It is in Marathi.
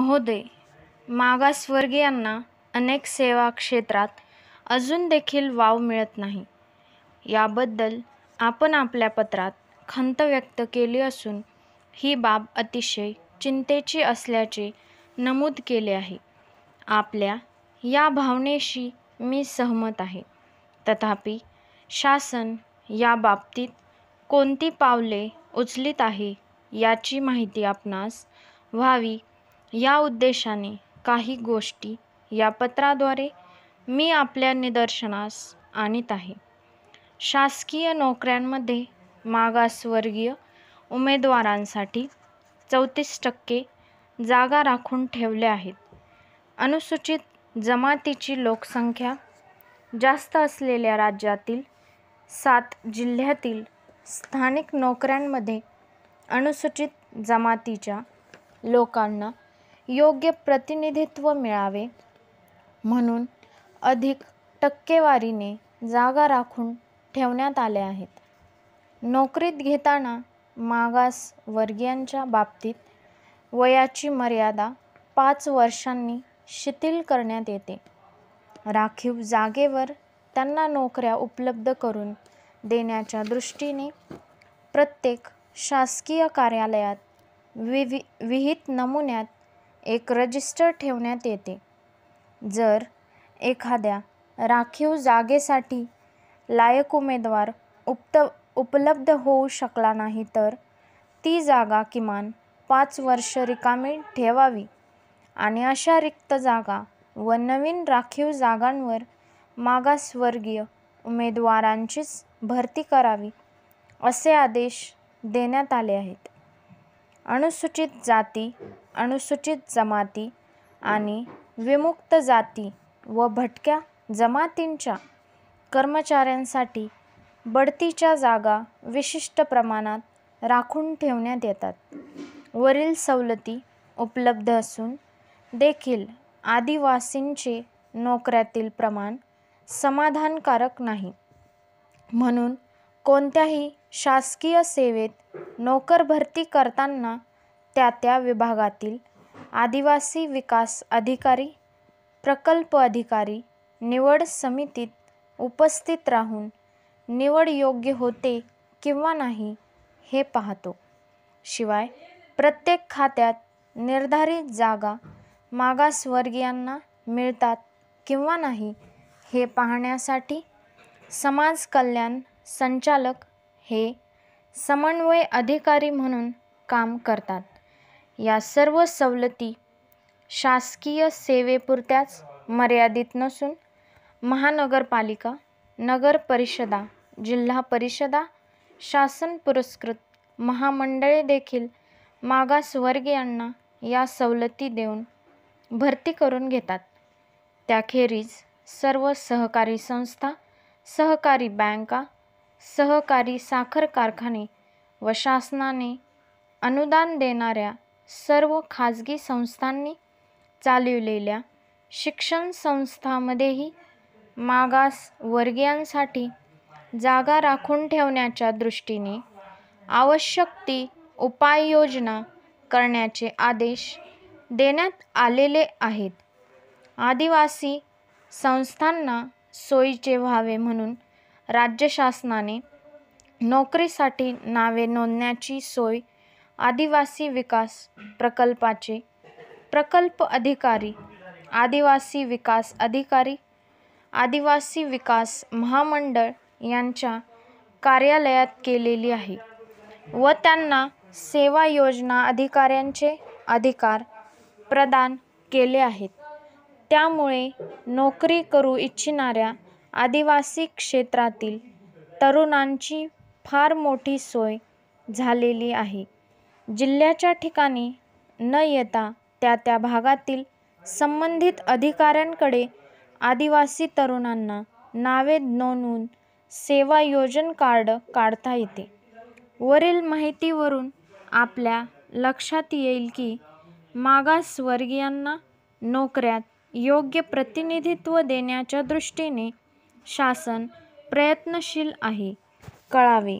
महोदय मागासवर्गीयांना अनेक सेवा क्षेत्रात अजून देखील वाव मिळत नाही याबद्दल आपण आपल्या पत्रात खंत व्यक्त केली असून ही बाब अतिशय चिंतेची असल्याचे नमूद केले आहे आपल्या या भावनेशी मी सहमत आहे तथापि शासन या बाबतीत कोणती पावले उचलित आहे याची माहिती आपणास व्हावी या उद्देशाने काही गोष्टी या पत्राद्वारे मी आपल्या निदर्शनास आणीत आहे शासकीय नोकऱ्यांमध्ये मागासवर्गीय उमेदवारांसाठी चौतीस टक्के जागा राखून ठेवल्या आहेत अनुसूचित जमातीची लोकसंख्या जास्त असलेल्या राज्यातील सात जिल्ह्यातील स्थानिक नोकऱ्यांमध्ये अनुसूचित जमातीच्या लोकांना योग्य प्रतिनिधित्व मिळावे म्हणून अधिक टक्केवारीने जागा राखून ठेवण्यात आल्या आहेत नोकरीत घेताना मागास वर्गीयांच्या बाबतीत वयाची मर्यादा पाच वर्षांनी शिथिल करण्यात येते राखीव जागेवर त्यांना नोकऱ्या उपलब्ध करून देण्याच्या दृष्टीने प्रत्येक शासकीय कार्यालयात विवि विहित नमुन्यात एक रजिस्टर ठेवण्यात येते जर एखाद्या राखीव जागेसाठी लायक उमेदवार उपत उपलब्ध होऊ शकला नाही तर ती जागा किमान पाच वर्ष रिकामी ठेवावी आणि अशा रिक्त जागा व नवीन राखीव जागांवर मागासवर्गीय उमेदवारांचीच भरती करावी असे आदेश देण्यात आले आहेत अनुसूचित जाती अनुसूचित जमाती आणि विमुक्त जाती व भटक्या जमातींच्या कर्मचाऱ्यांसाठी बढतीच्या जागा विशिष्ट प्रमाणात राखून ठेवण्यात येतात वरील सवलती उपलब्ध असून देखील आदिवासींचे नोकऱ्यातील प्रमाण समाधानकारक नाही म्हणून कोणत्याही शासकीय सेवेत नोकर भरती करताना त्या त्या विभागातील आदिवासी विकास अधिकारी, प्रकल्प अधिकारी निवड समितीत उपस्थित राहून निवड योग्य होते किंवा नाही हे पाहतो. शिवाय प्रत्येक खात्यात निर्धारित जागा मागासवर्गीयांना मिळतात किंवा नाही हे पाहण्यासाठी समाज कल्याण संचालक हे समन्वय अधिकारी म्हणून काम करतात या सर्व सवलती शासकीय सेवेपुरत्याच मर्यादित नसून महानगरपालिका नगर परिषदा जिल्हा परिषदा शासन पुरस्कृत महामंडळे देखील मागासवर्गीयांना या सवलती देऊन भरती करून घेतात त्याखेरीज सर्व सहकारी संस्था सहकारी बँका सहकारी साखर कारखाने व शासनाने अनुदान देणाऱ्या सर्व खाजगी संस्थांनी चालविलेल्या शिक्षण संस्थांमध्येही वर्गीयांसाठी जागा राखून ठेवण्याच्या दृष्टीने आवश्यक ती उपाययोजना करण्याचे आदेश देण्यात आलेले आहेत आदिवासी संस्थांना सोयीचे व्हावे म्हणून राज्य शासनाने नोकरीसाठी नावे नोंदण्याची सोय आदिवासी विकास प्रकल्पाचे प्रकल्प अधिकारी आदिवासी विकास अधिकारी आदिवासी विकास महामंडळ यांच्या कार्यालयात केलेली आहे व त्यांना सेवा योजना अधिकाऱ्यांचे अधिकार प्रदान केले आहेत त्यामुळे नोकरी करू इच्छिणाऱ्या आदिवासी क्षेत्रातील तरुणांची फार मोठी सोय झालेली आहे जिल्ह्याच्या ठिकाणी न येता त्या त्या भागातील संबंधित अधिकाऱ्यांकडे आदिवासी तरुणांना नावे नोंदवून सेवा योजन कार्ड काढता येते वरील माहितीवरून आपल्या लक्षात येईल की मागासवर्गीयांना नोकऱ्यात योग्य प्रतिनिधित्व देण्याच्या दृष्टीने शासन प्रयत्नशील आहे कळावे